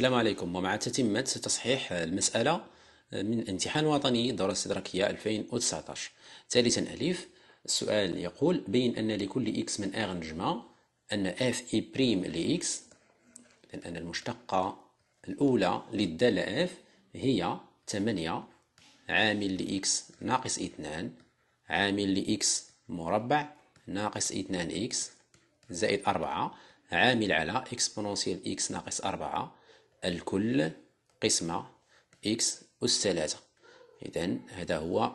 السلام عليكم ومع تتمة تصحيح المسألة من امتحان وطني دورة استدراكية 2019 ثالثا أليف السؤال يقول بين أن لكل X من R نجمة أن F اي بريم ل X لأن المشتقة الأولى للدالة F هي 8 عامل ل X ناقص 2 عامل ل X مربع ناقص 2 X زائد 4 عامل على اكسبونونسيال X ناقص 4 الكل قسمة إكس أس ثلاثة إذا هذا هو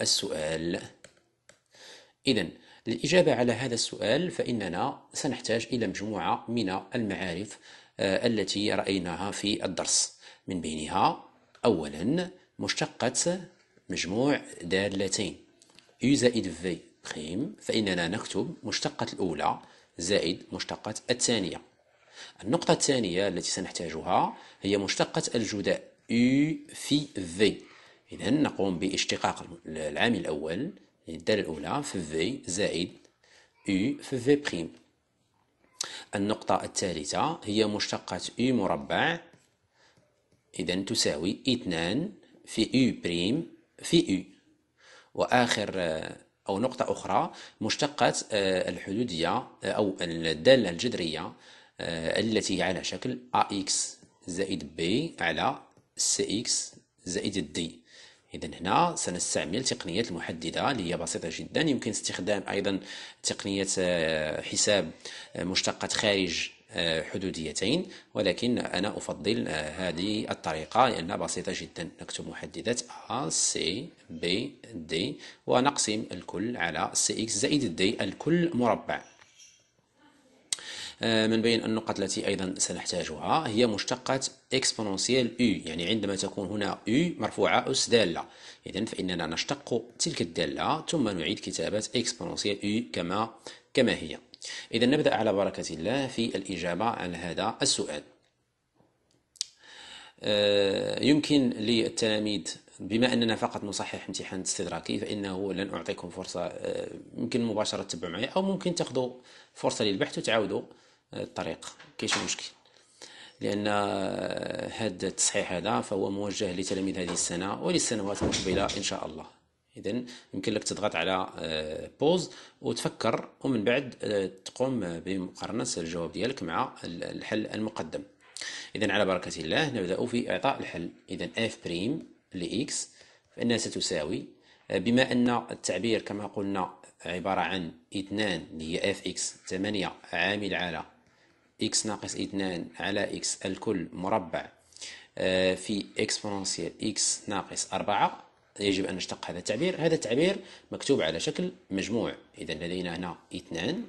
السؤال إذا للإجابة على هذا السؤال فإننا سنحتاج إلى مجموعة من المعارف آه، التي رأيناها في الدرس من بينها أولا مشتقة مجموع دالتين U زائد V بخيم فإننا نكتب مشتقة الأولى زائد مشتقة الثانية النقطة الثانية التي سنحتاجها هي مشتقة الجداء U في V إذا نقوم باشتقاق العامل الأول الدالة الأولى في V زائد U في V بريم النقطة الثالثة هي مشتقة U مربع إذا تساوي اثنان في U بريم في U وآخر أو نقطة أخرى مشتقة آه، الحدودية آه، أو الدالة الجذرية آه، التي على شكل ax زائد b على cx زائد d إذا هنا سنستعمل تقنية المحددة اللي هي بسيطة جدا يمكن استخدام أيضا تقنية آه، حساب آه، مشتقات خارج حدوديتين ولكن أنا أفضل هذه الطريقة لأنها بسيطة جدا نكتب محددة A C B D ونقسم الكل على CX زائد D الكل مربع آه، من بين النقط التي أيضا سنحتاجها هي مشتقة اكسبونونسيال u يعني عندما تكون هنا u مرفوعة أس دالة إذا فإننا نشتق تلك الدالة ثم نعيد كتابة اكسبونونسيال u كما كما هي إذا نبدأ على بركة الله في الإجابة على هذا السؤال آه، يمكن للتلاميذ بما اننا فقط نصحح امتحان استدراكي فانه لن اعطيكم فرصه آه، يمكن مباشره تتبعوا معي او ممكن تاخذوا فرصه للبحث وتعاودوا الطريق كاينش مشكل لان هذا آه، التصحيح هذا فهو موجه لتلاميذ هذه السنه وللسنوات المقبله ان شاء الله اذا يمكن لك تضغط على بوز آه، وتفكر ومن بعد آه، تقوم بمقارنه الجواب ديالك مع الحل المقدم اذا على بركه الله نبدا في اعطاء الحل اذا اف بريم لاكس فانها ستساوي بما ان التعبير كما قلنا عباره عن 2 اللي هي اف اكس 8 عامل على إكس ناقص اثنان على إكس الكل مربع آه، في اكسبونسيال إكس ناقص أربعة يجب أن نشتق هذا التعبير هذا التعبير مكتوب على شكل مجموع إذا لدينا هنا اثنان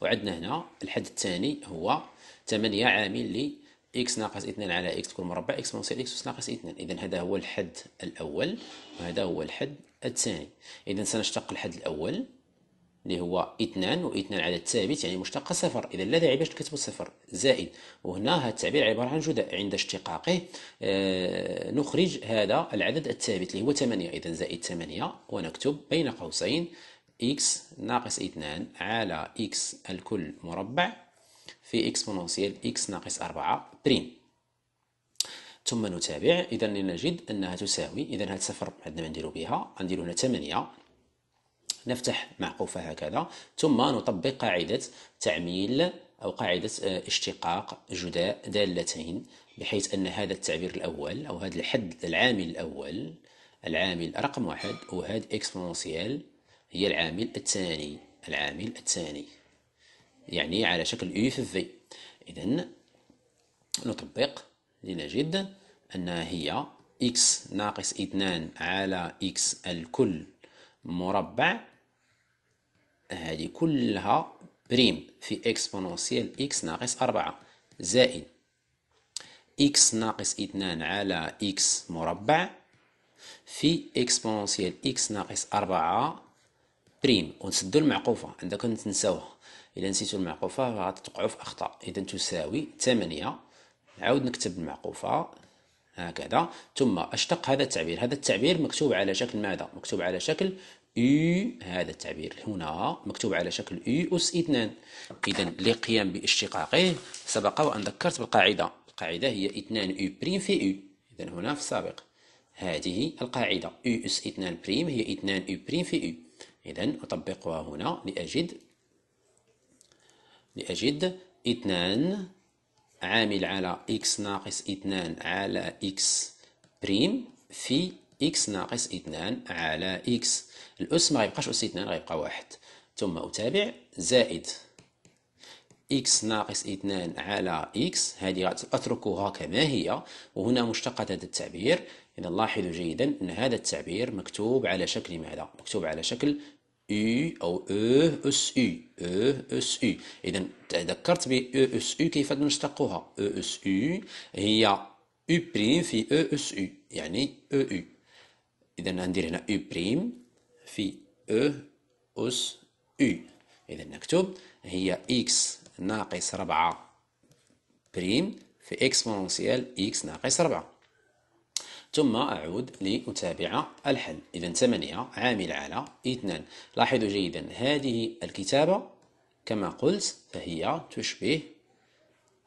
وعندنا هنا الحد الثاني هو 8 عامل لي اكس ناقص 2 على اكس تكون مربع x منصير اكس ناقص 2 اذا هذا هو الحد الاول وهذا هو الحد الثاني اذا سنشتق الحد الاول اللي هو اثنان واثنان عدد ثابت يعني مشتق صفر اذا لا داعي باش نكتبوا صفر زائد وهنا هذا التعبير عباره عن جداء عند اشتقاقه آه نخرج هذا العدد الثابت اللي هو 8 اذا زائد 8 ونكتب بين قوسين x ناقص 2 على x الكل مربع في اكسبونونسيال x ناقص 4 بريم ثم نتابع اذا لنجد انها تساوي اذا هاد صفر عندنا نديرو بها غنديرو هنا 8 نفتح معقوفة هكذا ثم نطبق قاعدة تعميل أو قاعدة آه، اشتقاق جداء دالتين بحيث أن هذا التعبير الأول أو هذا الحد العامل الأول العامل رقم واحد وهذا إكسبونسيال هي العامل الثاني العامل الثاني يعني على شكل U في V إذا نطبق لنجد أنها هي إكس ناقص اثنان على إكس الكل مربع هذه كلها بريم في اكسبونونسيال اكس ناقص أربعة زائد اكس ناقص 2 على اكس مربع في اكسبونونسيال اكس ناقص أربعة بريم ونسدو المعقوفة عندك تنساوها إذا نسيتو المعقوفة غتوقعوا في أخطاء إذا تساوي 8 نعاود نكتب المعقوفة هكذا ثم أشتق هذا التعبير هذا التعبير مكتوب على شكل ماذا مكتوب على شكل اي هذا التعبير هنا مكتوب على شكل اي أس إثنان إذا لقيام باشتقاقه سبق وأن ذكرت بالقاعدة القاعدة هي إثنان U بريم في U إذا هنا في السابق هذه القاعدة U أس إثنان بريم هي إثنان U بريم في U إذا أطبقها هنا لأجد لأجد إثنان عامل على اكس ناقص إثنان على اكس بريم في اكس ناقص إثنان على اكس الأس ما غيبقاش أس اثنان غيبقى واحد ثم أتابع زائد إكس ناقص اثنان على إكس هذه أتركها كما هي وهنا مشتقة هذا التعبير إذا لاحظوا جيدا أن هذا التعبير مكتوب على شكل ماذا؟ مكتوب على شكل U أو أو e أس U أو أس او إذا تذكرت ب أو أس او كيف نشتقها أو أس او هي او بريم في أو أس او يعني أو e او إذا ندير هنا او بريم في أو e أس أو إذا نكتب هي إكس ناقص 4 بريم في إكسبونونسيال إكس ناقص 4 ثم أعود لأتابع الحل إذا 8 عامل على 2 لاحظوا جيدا هذه الكتابة كما قلت فهي تشبه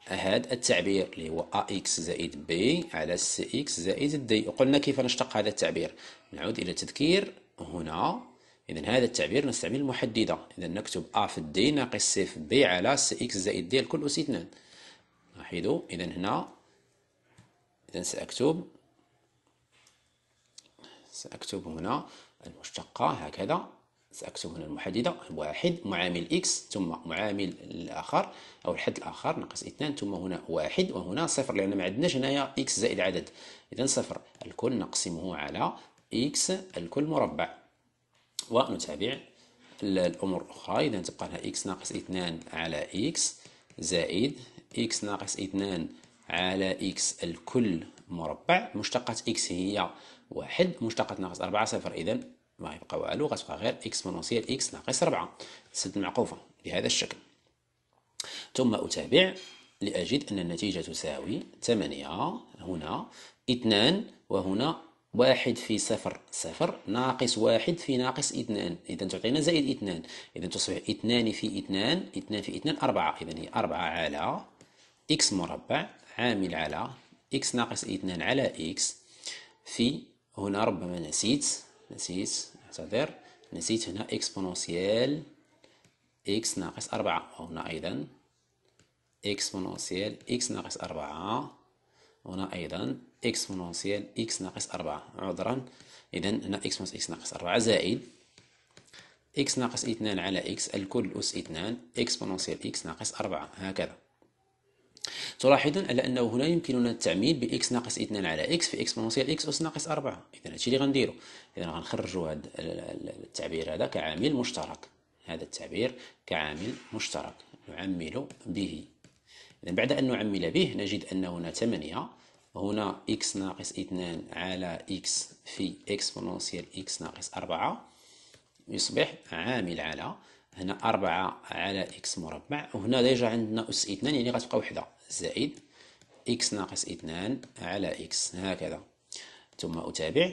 هذا التعبير اللي هو AX زائد B على CX زائد D وقلنا كيف نشتق هذا التعبير نعود إلى التذكير هنا إذا هذا التعبير نستعمل المحددة إذا نكتب أ في الدي ناقص سي في بي على سي إكس زائد دي الكل أس اثنان لاحظوا إذا هنا إذا سأكتب سأكتب هنا المشتقة هكذا سأكتب هنا المحددة واحد معامل إكس ثم معامل الآخر أو الحد الآخر ناقص اثنان ثم هنا واحد وهنا صفر لأن ما عندناش هنايا إكس زائد عدد إذا صفر الكل نقسمه على إكس الكل مربع ونتابع الأمور الأخرى إذا تبقى لها إكس ناقص اثنان على إكس زائد إكس ناقص اثنان على إكس الكل مربع مشتقة إكس هي واحد مشتقة ناقص أربعة صفر إذا ما غيبقى والو غتبقى غير إكس منوسيال إكس ناقص أربعة سد معقوفة بهذا الشكل ثم أتابع لأجد أن النتيجة تساوي 8 هنا 2 وهنا واحد في صفر صفر ناقص واحد في ناقص اثنان إذا تعطينا زائد اثنان إذا تصبح اثنان في اثنان اثنان في اثنان أربعة إذا هي أربعة على إكس مربع عامل على إكس ناقص اثنان على إكس في هنا ربما نسيت نسيت اعتذر نسيت هنا إكسبونونسيال إكس ناقص أربعة وهنا أيضا إكسبونونسيال إكس ناقص أربعة هنا أيضا اكسبونونسيال اكس ناقص أربعة عذرا إذا هنا اكس ناقص اكس ناقص أربعة زائد اكس ناقص اثنان على اكس الكل أس اثنان اكسبونونسيال اكس ناقص أربعة هكذا تلاحظون على أنه هنا يمكننا التعميل بإكس ناقص اثنان على إكس في إكسبونونسيال إكس أس ناقص أربعة إذا هادشي اللي غنديرو إذا غنخرجوا هذا التعبير هذا كعامل مشترك هذا التعبير كعامل مشترك نعمل به إذا بعد أن نعمل به نجد أن هنا 8 هنا x ناقص 2 على x في اكسبونونسيال x ناقص 4 يصبح عامل على هنا 4 على x مربع وهنا ديجا عندنا أس 2 يعني غتبقى وحدة زائد x ناقص 2 على x هكذا ثم أتابع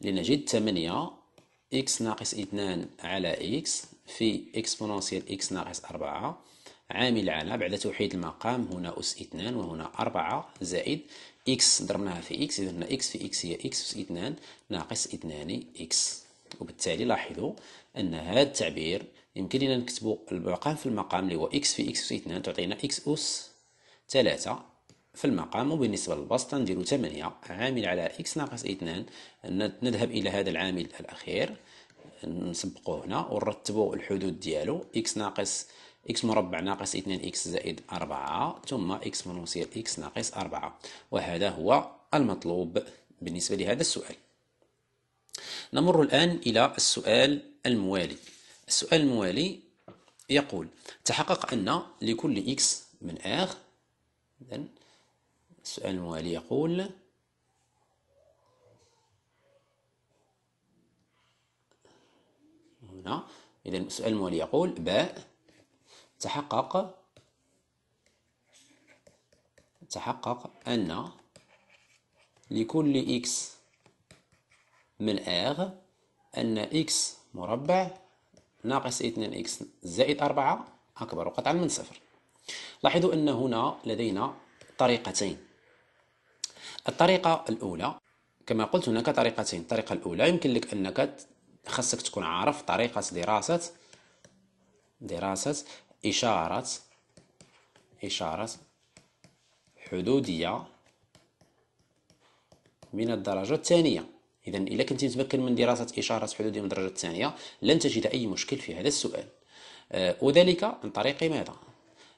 لنجد 8 x ناقص 2 على x في اكسبونونسيال x ناقص 4 عامل على بعد توحيد المقام هنا أس اثنان وهنا أربعة زائد إكس ضربناها في إكس إذا هنا إكس في إكس هي إكس أس اثنان ناقص اثنان إكس وبالتالي لاحظوا أن هذا التعبير يمكن لنا المقام في المقام اللي هو إكس في إكس أس اثنان تعطينا إكس أس ثلاثة في المقام وبالنسبة للبسط نديرو ثمانية عامل على إكس ناقص اثنان نذهب إلى هذا العامل الأخير نسبقه هنا ونرتبوا الحدود ديالو إكس ناقص إكس مربع ناقص 2 إكس زائد 4 ثم إكس منوسيال إكس ناقص 4 وهذا هو المطلوب بالنسبة لهذا السؤال نمر الآن إلى السؤال الموالي السؤال الموالي يقول تحقق أن لكل إكس من آخ إذن السؤال الموالي يقول هنا إذا السؤال الموالي يقول باء تحقق تحقق أن لكل x من r أن x مربع ناقص 2x زائد 4 أكبر قطعا من صفر لاحظوا أن هنا لدينا طريقتين الطريقة الأولى كما قلت هناك طريقتين الطريقة الأولى يمكن لك أنك خاصك تكون عارف طريقة دراسة دراسة إشارة إشارة حدودية من الدرجة الثانية إذا إلا كنت متمكن من دراسة إشارة حدودية من الدرجة الثانية لن تجد أي مشكل في هذا السؤال آه، وذلك عن طريق ماذا؟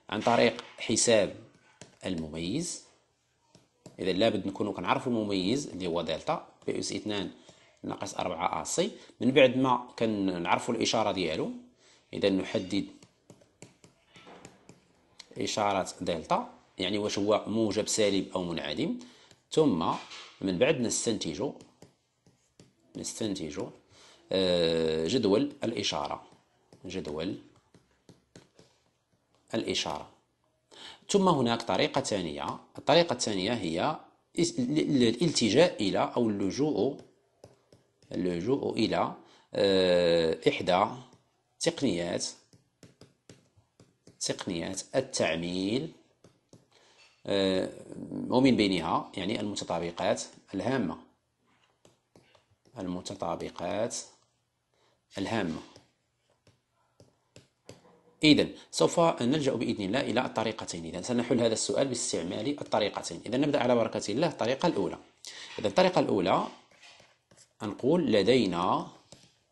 عن طريق حساب المميز إذا لابد نكونوا كنعرفوا المميز اللي هو دلتا بي أس 2 ناقص 4 أ سي من بعد ما كنعرفوا الإشارة ديالو إذا نحدد إشارة دلتا يعني واش هو موجب سالب أو منعدم ثم من بعد نستنتج نستنتج آه، جدول الإشارة جدول الإشارة ثم هناك طريقة ثانية الطريقة الثانية هي الالتجاء إلى أو اللجوء اللجوء إلى آه، إحدى تقنيات تقنيات التعميل آه، ومن بينها يعني المتطابقات الهامة المتطابقات الهامة إذا سوف نلجأ بإذن الله إلى الطريقتين إذا سنحل هذا السؤال باستعمال الطريقتين إذا نبدأ على بركة الله الطريقة الأولى إذا الطريقة الأولى نقول لدينا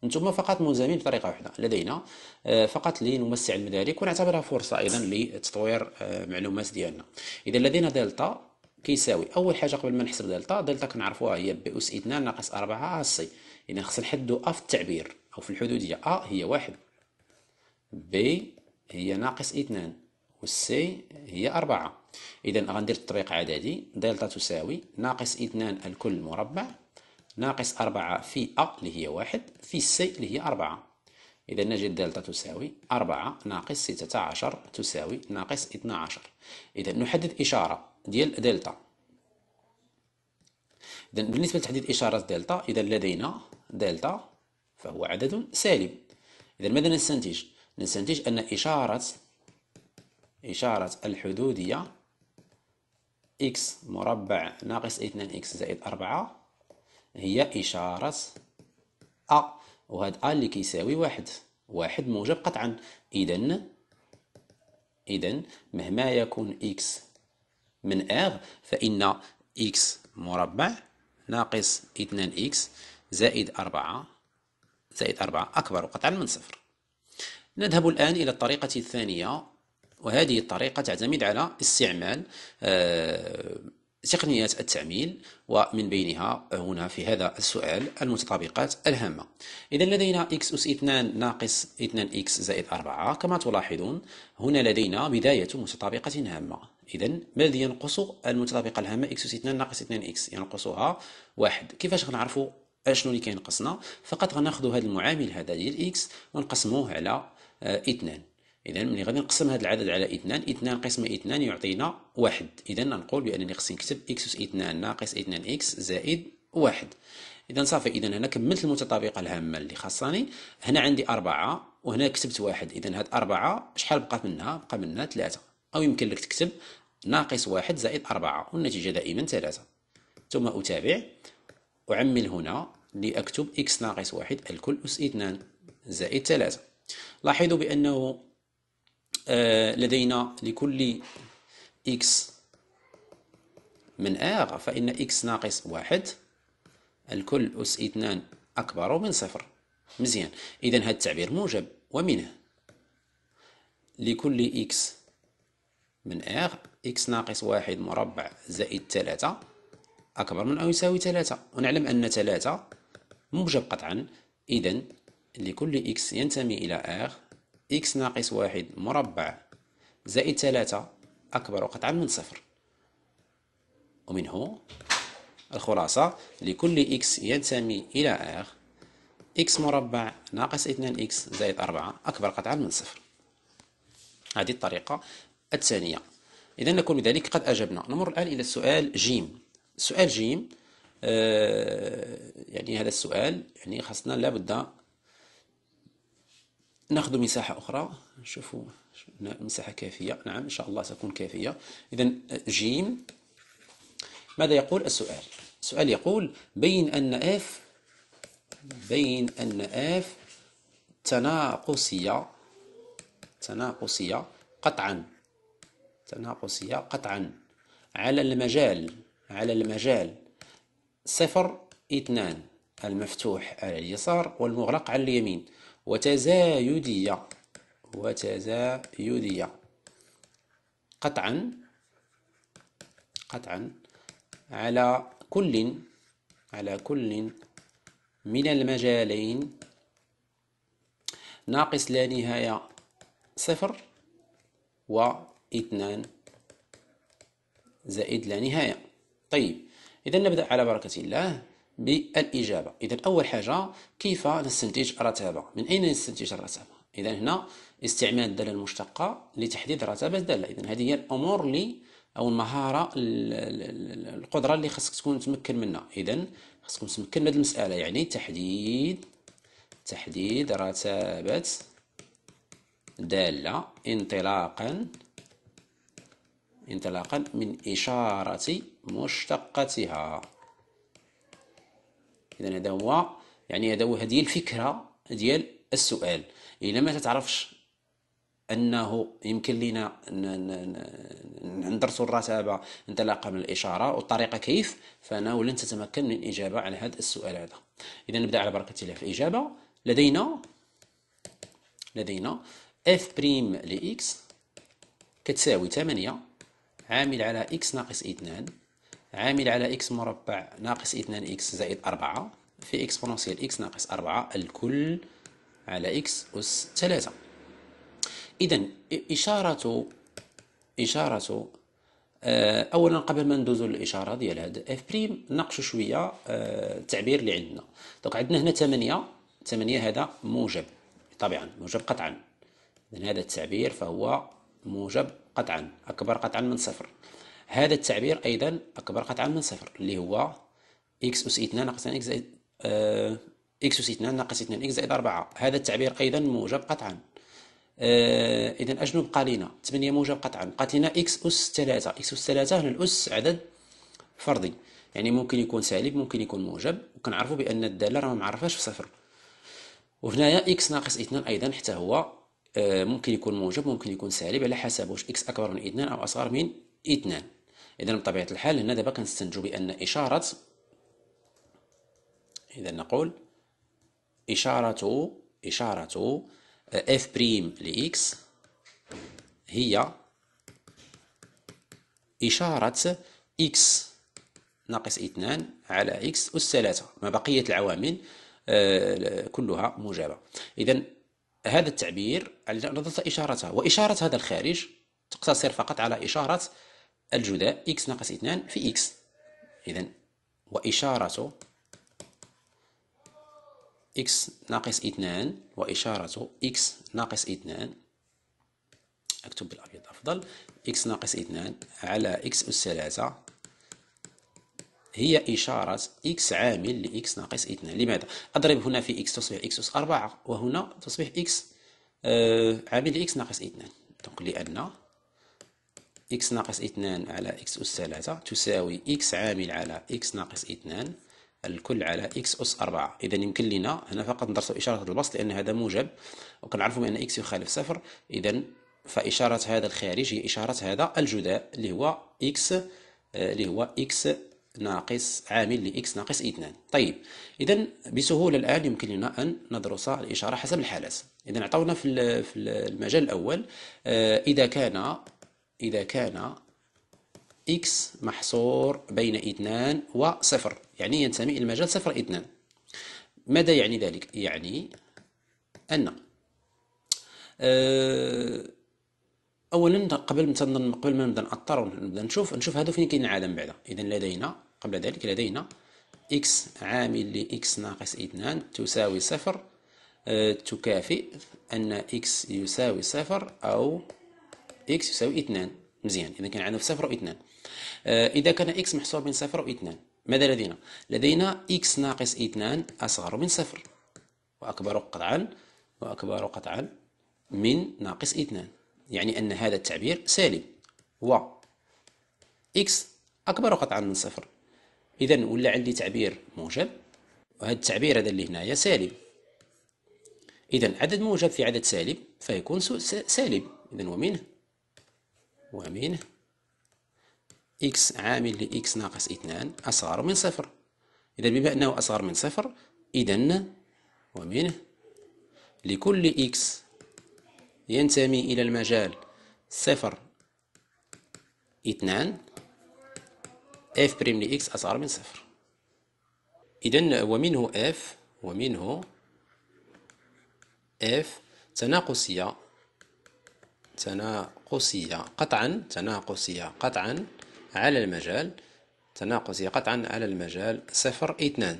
انتم فقط ملزمين بطريقه واحده لدينا آه، فقط لنوسع المدارك ونعتبرها فرصه ايضا لتطوير آه، معلومات ديالنا اذا لدينا دلتا كيساوي اول حاجه قبل ما نحسب دلتا دلتا كنعرفوها هي ب اس 2 ناقص 4 ا سي اذا خصنا نحدو ا في التعبير او في الحدوديه ا هي واحد بي هي ناقص اثنان والسي هي أربعة إذا غندير التطبيق عددي دلتا تساوي ناقص اثنان الكل مربع ناقص أربعة في أ اللي هي واحد في سي اللي هي أربعة إذا نجد دلتا تساوي أربعة ناقص ستة عشر تساوي ناقص اثنا عشر إذا نحدد إشارة ديال دلتا إذا بالنسبة لتحديد إشارة دلتا إذا لدينا دلتا فهو عدد سالب إذا ماذا نستنتج؟ نستنتج أن إشارة إشارة الحدودية x مربع ناقص 2 x زائد 4 هي إشارة أ وهاد أ اللي كيساوي واحد واحد موجب قطعا إذا إذا مهما يكون إكس من R فإن إكس مربع ناقص اثنان إكس زائد أربعة زائد أربعة أكبر قطعا من صفر نذهب الآن إلى الطريقة الثانية وهذه الطريقة تعتمد على استعمال آه تقنيات التعميل ومن بينها هنا في هذا السؤال المتطابقات الهامة إذا لدينا x أس 2 ناقص 2x زائد 4 كما تلاحظون هنا لدينا بداية متطابقة هامة إذا الذي ينقص المتطابقة الهامة x أس 2 ناقص 2x ينقصها واحد كيفاش غنعرفوا أشنو اللي كينقصنا فقط غناخذوا هذا المعامل هذا ديال x ونقسموه على 2 آه، اذا ملي غادي نقسم هذا العدد على اثنان اثنان قسم اثنان يعطينا واحد اذا نقول بانني خصني نكتب اكس اس اثنان ناقص اثنان اكس زائد واحد اذا صافي اذا هنا كملت المتطابقه الهامه اللي خاصاني هنا عندي أربعة وهنا كتبت واحد اذا هاد أربعة شحال بقات منها بقى منها ثلاثة او يمكن لك تكتب ناقص واحد زائد أربعة والنتيجه دائما ثلاثة ثم اتابع اعمل هنا لاكتب اكس ناقص واحد الكل اس اثنان زائد ثلاثة لاحظوا بانه آه، لدينا لكل إكس من R فإن إكس ناقص واحد الكل أس اثنان أكبر من صفر مزيان إذا هذا التعبير موجب ومنه لكل إكس من R إكس ناقص واحد مربع زائد ثلاثة أكبر من أو يساوي ثلاثة ونعلم أن ثلاثة موجب قطعا إذا لكل إكس ينتمي إلى R إكس ناقص واحد مربع زائد ثلاثة أكبر قطعا من صفر ومنه الخلاصة لكل إكس ينتمي إلى آخ إكس مربع ناقص اثنان إكس زائد أربعة أكبر قطعا من صفر هذه الطريقة الثانية إذا نكون بذلك قد أجبنا نمر الآن إلى السؤال جيم سؤال جيم آه يعني هذا السؤال يعني خاصنا لابد ناخذ مساحة أخرى نشوفوا مساحة كافية نعم إن شاء الله ستكون كافية إذا جيم ماذا يقول السؤال السؤال يقول بين أن اف بين أن اف تناقصية تناقصية قطعا تناقصية قطعا على المجال على المجال صفر اثنان المفتوح على اليسار والمغلق على اليمين وتزايدية وتزايدية قطعا قطعا على كل على كل من المجالين ناقص لا نهاية صفر واثنان زائد لا نهاية طيب إذا نبدأ على بركة الله بالإجابة إذا أول حاجة كيف نستنتج رتابة من أين نستنتج الرتابة إذا هنا استعمال الدالة المشتقة لتحديد رتابة الدالة إذا هذه هي الأمور اللي أو المهارة القدرة اللي خصك تكون تمكن منها إذا خصكم تمكن من هذه المسألة يعني تحديد تحديد رتابة دالة انطلاقا انطلاقا من إشارة مشتقتها اذا هذا هو يعني هذا هو هذه الفكره ديال السؤال الا ما تتعرفش انه يمكن لنا ندرسوا الرتابه انطلاقا من الاشاره والطريقه كيف فانا ولن تتمكن من الاجابه على هذا السؤال هذا اذا نبدا على بركه الله في الاجابه لدينا لدينا اف بريم لاكس كتساوي 8 عامل على اكس ناقص 2 عامل على إكس مربع ناقص 2 إكس زائد 4 في إكسبوننسيال إكس ناقص 4 الكل على إكس أس 3 إذا إشارة إشارة آه، اولا قبل ما ندوزو للاشاره ديال هاد اف بريم ناقشو شويه آه، التعبير اللي عندنا دونك عندنا هنا 8 8 هذا موجب طبعا موجب قطعا اذا هذا التعبير فهو موجب قطعا اكبر قطعا من صفر هذا التعبير أيضا أكبر قطعا من صفر اللي هو إكس أس 2 ناقص إكس إكس أس 2 ناقص 2 إكس زائد 4 آه، هذا التعبير أيضا موجب قطعا آه، إذا أجنب قالينا 8 موجب قطعا قالت لنا إكس أس 3 إكس أس 3 هنا الأس عدد فردي يعني ممكن يكون سالب ممكن يكون موجب وكنعرفوا بأن الدالة راه ما معرفاش في صفر وهنايا إكس ناقص 2 أيضا حتى هو آه، ممكن يكون موجب ممكن يكون سالب على حسب واش إكس أكبر من 2 أو أصغر من 2 اذا بطبيعه الحال هنا دابا كنستنتجو بان اشاره اذا نقول اشاره اشاره اف بريم لاكس هي اشاره اكس ناقص اثنان على اكس اس ثلاثة ما بقيه العوامل آه، كلها موجبه اذا هذا التعبير نظرت إشارتها واشاره هذا الخارج تقتصر فقط على اشاره الجذاء x ناقص 2 في x إذن وإشارة x ناقص 2 وإشارة x ناقص 2 أكتب بالأبيض أفضل x ناقص 2 على x أس 3 هي إشارة x عامل ل x ناقص 2 لماذا؟ أضرب هنا في x تصبح x أس 4 وهنا تصبح x آه، عامل ل x ناقص 2 دونك لأن x ناقص 2 على x أس 3 تساوي x عامل على x ناقص 2 الكل على x أس 4 إذا يمكن لنا هنا فقط ندرسوا إشارة البسط لأن هذا موجب وكنعرفوا بأن x يخالف صفر إذا فإشارة هذا الخارج هي إشارة هذا الجداء اللي هو x آه، اللي هو x ناقص عامل لx ناقص 2 طيب إذا بسهولة الآن يمكن لنا أن ندرس الإشارة حسب الحالات إذا عطونا في المجال الأول آه، إذا كان إذا كان إكس محصور بين اثنان وصفر يعني ينتمي إلى المجال صفر اثنان ماذا يعني ذلك؟ يعني أن آه، أولا قبل قبل ما نبدا نأطر ونبدا نشوف نشوف هادو فين كاين العالم بعدا إذا لدينا قبل ذلك لدينا إكس عامل لإكس ناقص اثنان تساوي صفر آه، تكافئ أن إكس يساوي صفر أو إكس يساوي اثنان مزيان إذا كان عندنا في صفر واثنان آه، إذا كان إكس محصور بين صفر واثنان ماذا لدينا؟ لدينا إكس ناقص اثنان أصغر من صفر وأكبر قطعا وأكبر قطعا من ناقص اثنان يعني أن هذا التعبير سالب و إكس أكبر قطعا من صفر إذا ولا عندي تعبير موجب وهذا التعبير هذا اللي هنايا سالب إذا عدد موجب في عدد سالب فيكون سالب إذا ومنه ومنه إكس عامل لإكس ناقص اثنان أصغر من صفر إذا بما أنه أصغر من صفر إذا ومنه لكل إكس ينتمي إلى المجال صفر اثنان اف بريم لإكس أصغر من صفر إذا ومنه اف ومنه اف تناقصية تناقصية قطعا تناقصية قطعا على المجال تناقصية قطعا على المجال صفر اثنان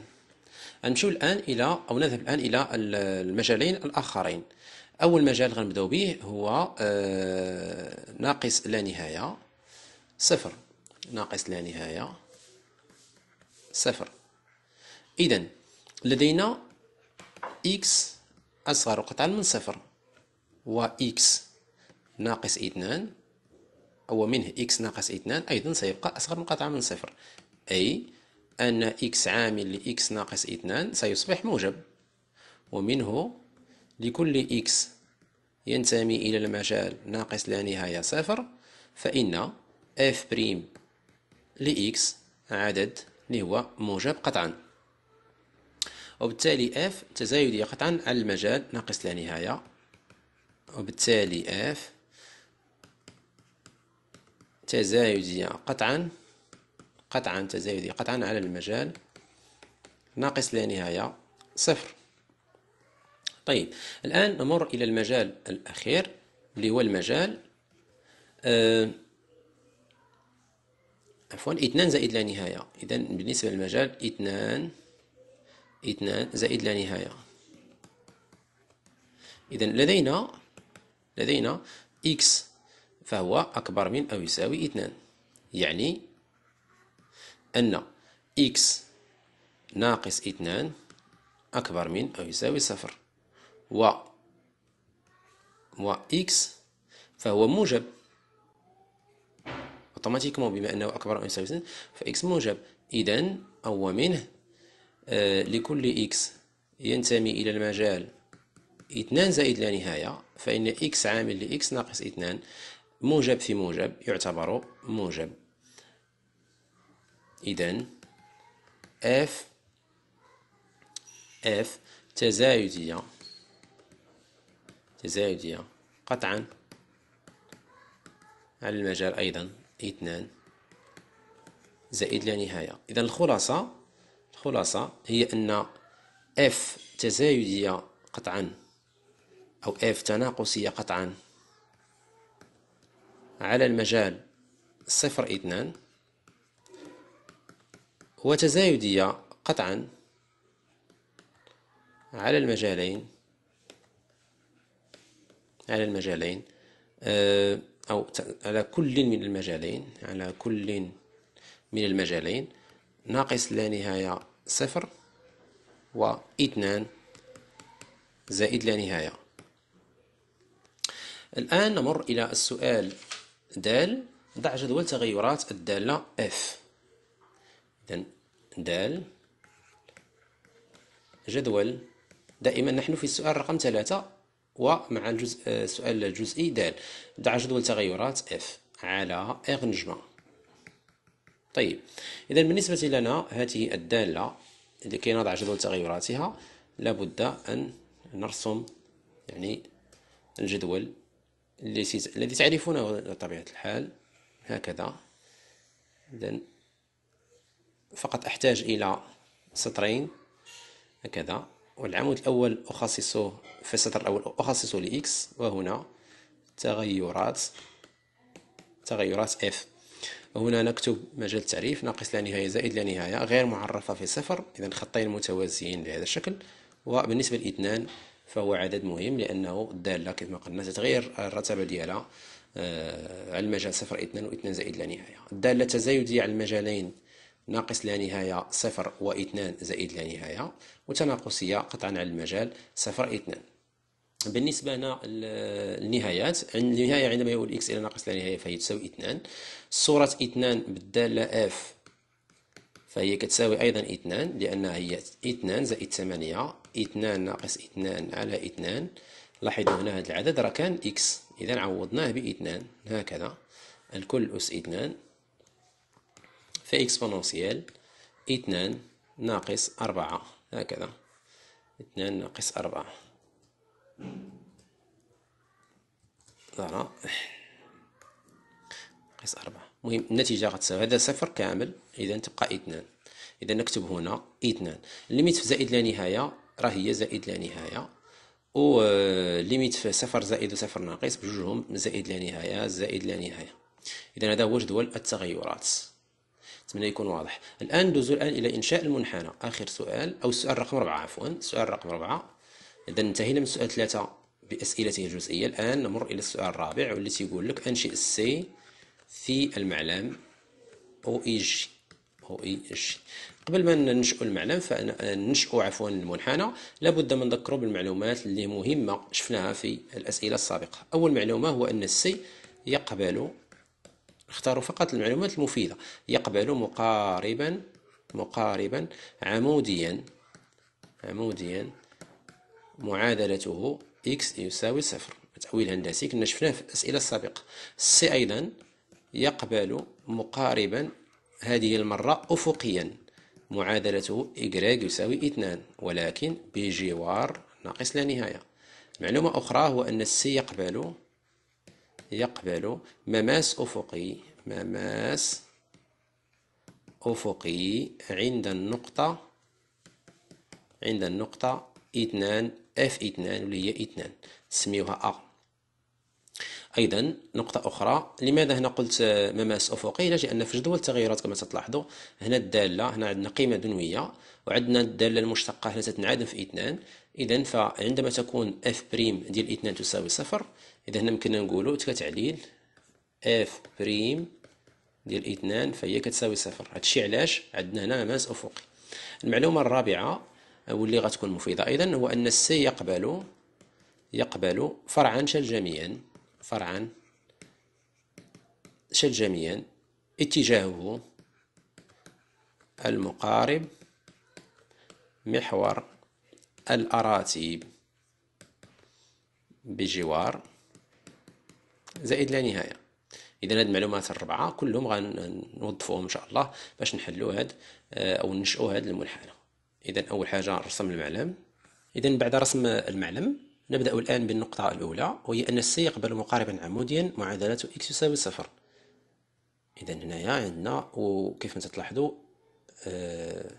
نمشيو الآن إلى أو نذهب الآن إلى المجالين الآخرين أول مجال غنبداو به هو آه، ناقص لا نهاية صفر ناقص لا نهاية صفر إذا لدينا إكس أصغر قطعا من صفر وإكس ناقص اثنان أو منه إكس ناقص اثنان أيضا سيبقى أصغر من قطعة من صفر أي أن إكس عامل لإكس ناقص اثنان سيصبح موجب ومنه لكل إكس ينتمي إلى المجال ناقص لا نهاية صفر فإن اف بريم لإكس عدد اللي هو موجب قطعا وبالتالي اف تزايدية قطعا على المجال ناقص لا نهاية وبالتالي اف تزايدية قطعا قطعا تزايدية قطعا على المجال ناقص لا نهاية صفر طيب الآن نمر إلى المجال الأخير اللي هو المجال آه عفوا اثنان زائد لا نهاية إذا بالنسبة للمجال اثنان اثنان زائد لا نهاية إذا لدينا لدينا إكس فهو أكبر من أو يساوي اثنان يعني أن إكس ناقص اثنان أكبر من أو يساوي صفر و و إكس فهو موجب اوتوماتيكمون بما انه اكبر من او يساوي ف فاكس موجب اذا أو منه آه، لكل اكس ينتمي الى المجال اثنان زائد لا نهايه فان اكس عامل لاكس ناقص اثنان موجب في موجب يعتبر موجب إذن اف F تزايدية تزايدية قطعا على المجال أيضا اثنان زائد لا نهاية إذن الخلاصة الخلاصة هي أن اف تزايدية قطعا أو اف تناقصية قطعا على المجال صفر اثنان وتزايدية قطعا على المجالين على المجالين آه، أو على كل من المجالين على كل من المجالين ناقص لا نهاية صفر واثنان زائد لا نهاية الآن نمر إلى السؤال دال ضع جدول تغيرات الدالة اف اذا دال جدول دائما نحن في السؤال رقم ثلاثة ومع الجزء السؤال آه، الجزئي دال ضع جدول تغيرات اف على اغ نجمة طيب إذا بالنسبة لنا هذه الدالة لكي كي نضع جدول تغيراتها لابد أن نرسم يعني الجدول الذي تعرفونه طبيعة الحال هكذا إذن فقط أحتاج إلى سطرين هكذا والعمود الأول أخصصه في السطر الأول أخصصه لإكس وهنا تغيرات تغيرات اف وهنا نكتب مجال التعريف ناقص لا نهاية زائد لا نهاية غير معرفة في صفر إذا خطين متوازيين بهذا الشكل وبالنسبة لإثنان فهو عدد مهم لانه الداله كما قلنا تتغير الرتبه ديالها آه، على المجال صفر اثنان واثنان زائد لا نهايه الداله التزايديه على المجالين ناقص لا نهايه صفر واثنان زائد لا نهايه وتناقصيه قطعا على المجال صفر اثنان بالنسبة لنا النهايات النهاية عندما يؤول إكس إلى ناقص لا نهاية فهي تساوي اثنان صورة اثنان بالدالة اف فهي كتساوي أيضا اثنان لأنها هي اثنان زائد ثمانية اثنان ناقص اثنان على اثنان لاحظوا هنا هذا العدد راه كان إكس إذا عوضناه باثنان هكذا الكل أس اثنان في إكسبونونسيال اثنان ناقص أربعة هكذا اثنان ناقص أربعة لا ناقص أربعة المهم النتيجة غتساوي هذا صفر كامل إذا تبقى اثنان إذا نكتب هنا اثنان الليميت في زائد لا نهاية راه هي زائد لا نهايه و آه، ليميت في صفر زائد وصفر ناقص بجوجهم زائد لا نهايه زائد لا نهايه اذا هذا هو جدول التغيرات نتمنى يكون واضح الان ندوزو الان الى انشاء المنحنى اخر سؤال او السؤال رقم 4 عفوا السؤال رقم 4 اذا انتهينا من سؤال 3 باسئلته الجزئيه الان نمر الى السؤال الرابع واللي تيقول لك انشئ السي في المعلم او اي جي او اي جي قبل ما ننشئوا المعلم فننشئوا عفوا المنحنى لابد من نذكروا بالمعلومات اللي مهمه شفناها في الاسئله السابقه اول معلومه هو ان السي يقبل اختاروا فقط المعلومات المفيده يقبل مقاربا مقاربا عموديا عموديا معادلته x يساوي صفر تأويل هندسي كنا شفناه في الأسئلة السابقة السي أيضا يقبل مقاربا هذه المرة أفقيا معادلته إيكغيك يساوي اثنان ولكن بجوار ناقص لا نهاية معلومة أخرى هو أن السي يقبل يقبل مماس أفقي مماس أفقي عند النقطة عند النقطة اثنان اف اثنان واللي هي اثنان نسميوها أ ايضا نقطه اخرى لماذا هنا قلت آه، مماس افقي لان في جدول التغيرات كما تلاحظوا هنا الداله هنا عندنا قيمه دنويه وعندنا الداله المشتقه هنا تتنعدم في اثنان اذا فعندما تكون اف بريم ديال اثنان تساوي صفر اذا هنا يمكننا نقولوا كتعليل اف بريم ديال اثنان فهي كتساوي صفر هادشي علاش عندنا هنا مماس افقي المعلومه الرابعه آه، واللي غتكون مفيده ايضا هو ان السي يقبل يقبل فرعا شل جميعا فرعا شجميا اتجاهه المقارب محور الأراتيب بجوار زائد لا نهاية إذا هاد المعلومات الربعة كلهم غنوظفوهم إن شاء الله باش نحلو هاد آه، أو ننشئو هاد المنحنى إذا أول حاجة رسم المعلم إذا بعد رسم المعلم نبدأ الآن بالنقطة الأولى وهي أن السي يقبل مقاربا عموديا معادلته إكس يساوي صفر إذا هنايا عندنا وكيف ما تلاحظوا آه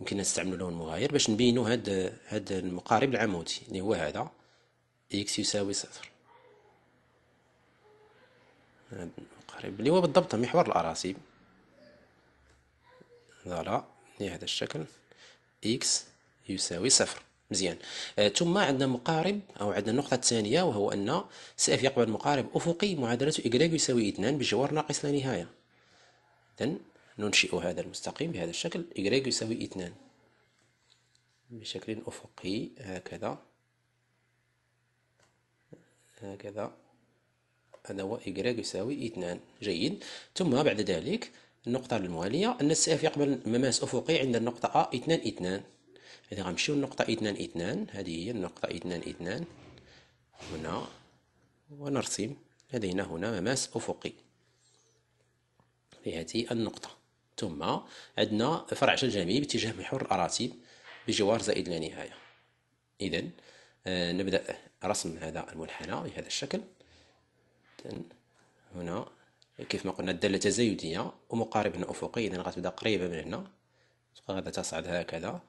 يمكن نستعملوا لون مغاير باش نبينوا هاد هاد المقارب العمودي اللي هو هذا إكس يساوي صفر هاد المقارب اللي هو بالضبط محور الأراسي فوالا هذا الشكل إكس يساوي صفر مزيان أه، ثم عندنا مقارب او عندنا النقطه الثانيه وهو ان سيف يقبل مقارب افقي معادله إيكغيك يساوي 2 بجوار ناقص لا نهايه اذا ننشئ هذا المستقيم بهذا الشكل إيكغيك يساوي 2 بشكل افقي هكذا هكذا هذا هو إيكغيك يساوي 2 جيد ثم بعد ذلك النقطه المواليه ان السيف يقبل مماس افقي عند النقطه ا 2 2 إذا غنمشيو للنقطة اثنان اثنان هذه هي النقطة اثنان اثنان هنا ونرسم لدينا هنا مماس أفقي في هذه النقطة ثم عندنا فرع شجامي باتجاه محور الأراتب بجوار زائد لا نهاية إذا آه، نبدأ رسم هذا المنحنى بهذا الشكل هنا كيف ما قلنا الدالة تزايدية ومقارب هنا أفقي إذا غتبدا قريبة من هنا غادا تصعد هكذا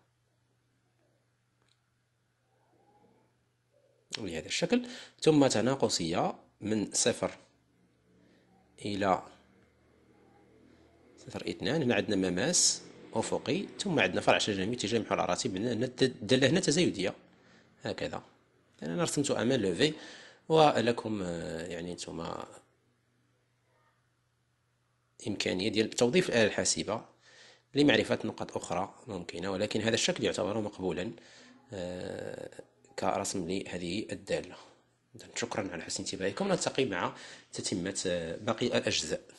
بهذا الشكل ثم تناقصية من صفر إلى صفر اثنان هنا عندنا مماس أفقي ثم عندنا فرع شجري تجمع الأراتب الدالة هنا تزايدية هكذا أنا رسمت أمان لوفي ولكم آه، يعني نتوما إمكانية ديال توظيف الآلة الحاسبة لمعرفة نقط أخرى ممكنة ولكن هذا الشكل يعتبر مقبولا آه، كرسم لهذه الدالة شكرا على حسن انتباهكم نلتقي مع تتمة باقي الأجزاء